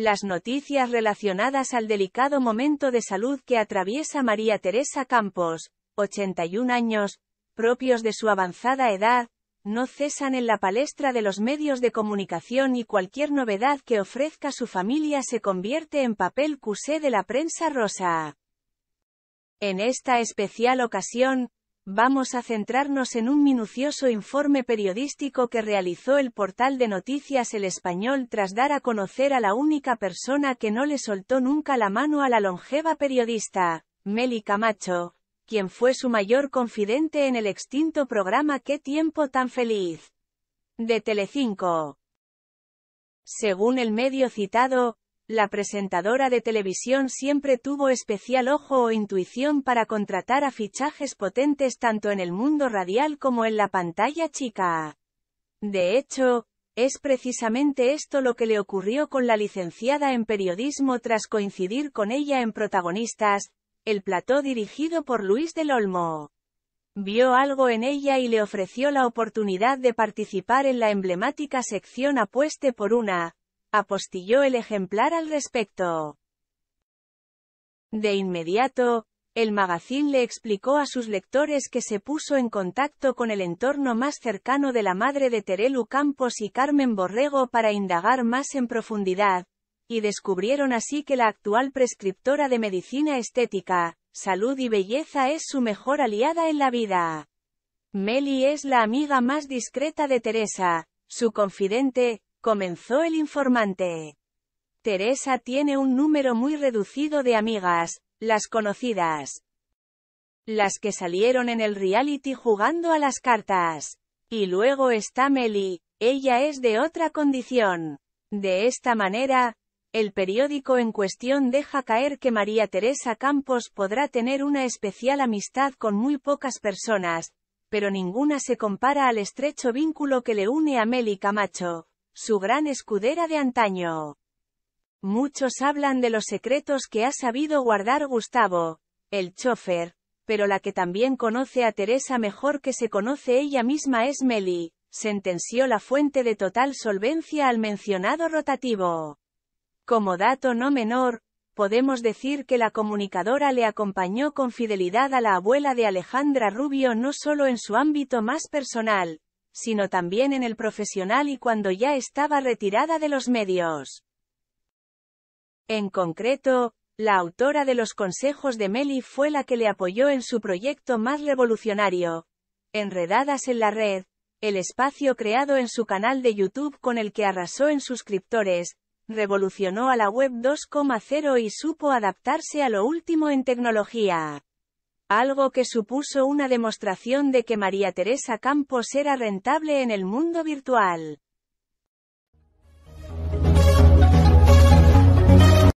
Las noticias relacionadas al delicado momento de salud que atraviesa María Teresa Campos, 81 años, propios de su avanzada edad, no cesan en la palestra de los medios de comunicación y cualquier novedad que ofrezca su familia se convierte en papel cusé de la prensa rosa. En esta especial ocasión, Vamos a centrarnos en un minucioso informe periodístico que realizó el portal de noticias El Español tras dar a conocer a la única persona que no le soltó nunca la mano a la longeva periodista, Meli Camacho, quien fue su mayor confidente en el extinto programa Qué tiempo tan feliz. De Telecinco. Según el medio citado, la presentadora de televisión siempre tuvo especial ojo o intuición para contratar a fichajes potentes tanto en el mundo radial como en la pantalla chica. De hecho, es precisamente esto lo que le ocurrió con la licenciada en periodismo tras coincidir con ella en protagonistas, el plató dirigido por Luis del Olmo. Vio algo en ella y le ofreció la oportunidad de participar en la emblemática sección Apueste por una, apostilló el ejemplar al respecto. De inmediato, el magazine le explicó a sus lectores que se puso en contacto con el entorno más cercano de la madre de Terelu Campos y Carmen Borrego para indagar más en profundidad, y descubrieron así que la actual prescriptora de medicina estética, salud y belleza es su mejor aliada en la vida. Meli es la amiga más discreta de Teresa, su confidente, comenzó el informante. Teresa tiene un número muy reducido de amigas, las conocidas. Las que salieron en el reality jugando a las cartas. Y luego está Meli, ella es de otra condición. De esta manera, el periódico en cuestión deja caer que María Teresa Campos podrá tener una especial amistad con muy pocas personas, pero ninguna se compara al estrecho vínculo que le une a Meli Camacho, su gran escudera de antaño. Muchos hablan de los secretos que ha sabido guardar Gustavo, el chofer, pero la que también conoce a Teresa mejor que se conoce ella misma es Meli, sentenció la fuente de total solvencia al mencionado rotativo. Como dato no menor, podemos decir que la comunicadora le acompañó con fidelidad a la abuela de Alejandra Rubio no solo en su ámbito más personal, sino también en el profesional y cuando ya estaba retirada de los medios. En concreto, la autora de los consejos de Meli fue la que le apoyó en su proyecto más revolucionario, Enredadas en la Red, el espacio creado en su canal de YouTube con el que arrasó en suscriptores, revolucionó a la web 2.0 y supo adaptarse a lo último en tecnología algo que supuso una demostración de que María Teresa Campos era rentable en el mundo virtual.